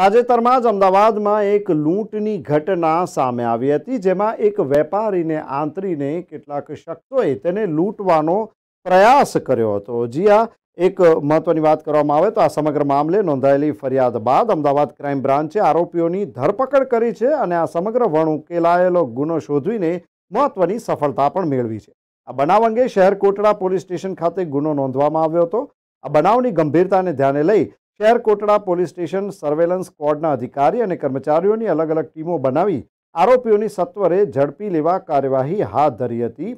તાજેતરમાં જ અમદાવાદમાં એક લૂંટની ઘટના સામે આવી હતી જેમાં એક વેપારીને આંતરીને કેટલાક શખ્સોએ તેને લૂંટવાનો પ્રયાસ કર્યો હતો જી આ એક મહત્વની વાત કરવામાં આવે તો આ સમગ્ર મામલે નોંધાયેલી ફરિયાદ બાદ અમદાવાદ ક્રાઇમ બ્રાન્ચે આરોપીઓની ધરપકડ કરી છે અને આ સમગ્ર વણ ઉકેલાયેલો ગુનો શોધવીને મહત્વની સફળતા પણ મેળવી છે આ બનાવ અંગે શહેર કોટડા પોલીસ સ્ટેશન ખાતે ગુનો નોંધવામાં આવ્યો હતો આ બનાવની ગંભીરતાને ધ્યાને લઈ શહેર કોટડા પોલીસ સ્ટેશન સર્વેલન્સ સ્કવોડના અધિકારી અને કર્મચારીઓની અલગ અલગ ટીમો બનાવી આરોપીઓની સત્વરે ઝડપી લેવા કાર્યવાહી હાથ ધરી હતી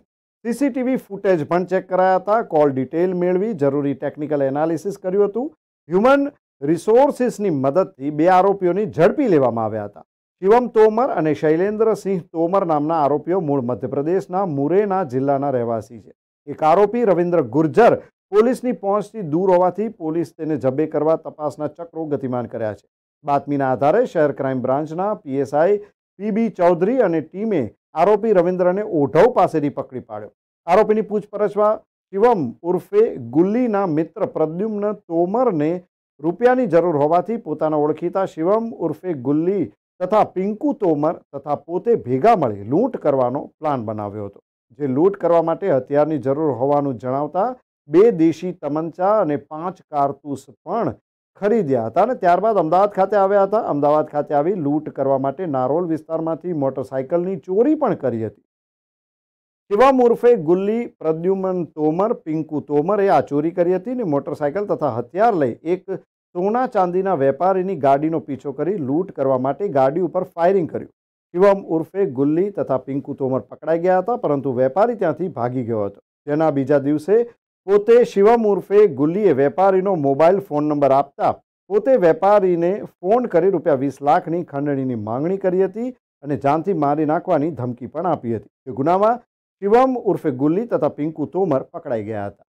સીસીટીવી ફૂટેજ પણ ચેક કરાયા હતા કોલ ડિટેલ મેળવી જરૂરી ટેકનિકલ એનાલિસિસ કર્યું હતું હ્યુમન રિસોર્સિસની મદદથી બે આરોપીઓની ઝડપી લેવામાં આવ્યા હતા શિવમ તોમર અને શૈલેન્દ્રસિંહ તોમર નામના આરોપીઓ મૂળ મધ્યપ્રદેશના મુરેના જિલ્લાના રહેવાસી છે એક આરોપી રવિન્દ્ર ગુર્જર પોલીસની પહોંચથી દૂર હોવાથી પોલીસ તેને જબ્બે કરવા તપાસના ચક્રો ગતિમાન કર્યા છે બાતમીના આધારે શહેર ક્રાઇમ બ્રાન્ચના પીએસઆઈ પીબી ચૌધરી અને ટીમે આરોપી રવિન્દ્રને ઓઢવ પાસેથી પકડી પાડ્યો આરોપીની પૂછપરછમાં શિવમ ઉર્ફે ગુલ્લીના મિત્ર પ્રદ્યુમ્ન તોમરને રૂપિયાની જરૂર હોવાથી પોતાના ઓળખીતા શિવમ ઉર્ફે ગુલ્લી તથા પિંકુ તોમર તથા પોતે ભેગા મળી લૂંટ કરવાનો પ્લાન બનાવ્યો હતો જે લૂંટ કરવા માટે હથિયારની જરૂર હોવાનું જણાવતા બે દેશી તમંચા અને પાંચ કારતૂસ પણ ખરીદ્યા હતા અને ત્યારબાદ અમદાવાદ ખાતે આવ્યા હતા અમદાવાદ ખાતે આવી લૂંટ કરવા માટે નારોલ વિસ્તારમાંથી મોટરસાયકલની ચોરી પણ કરી હતી શિવમ ઉર્ફે ગુલ્લી પ્રદ્યુમન તોમર પિંકુ તોમરે આ ચોરી કરી હતી ને મોટરસાયકલ તથા હથિયાર લઈ એક સોના ચાંદીના વેપારીની ગાડીનો પીછો કરી લૂંટ કરવા માટે ગાડી ઉપર ફાયરિંગ કર્યું શિવમ ઉર્ફે ગુલ્લી તથા પિંકુ તોમર પકડાઈ ગયા હતા પરંતુ વેપારી ત્યાંથી ભાગી ગયો હતો તેના બીજા દિવસે પોતે શિવમ ઉર્ફે ગુલ્લીએ વેપારીનો મોબાઈલ ફોન નંબર આપતા પોતે વેપારીને ફોન કરી રૂપિયા વીસ લાખની ખંડણીની માંગણી કરી હતી અને જાનથી મારી નાખવાની ધમકી પણ આપી હતી એ ગુનામાં શિવમ ઉર્ફે ગુલ્લી તથા પિંકુ તોમર પકડાઈ ગયા હતા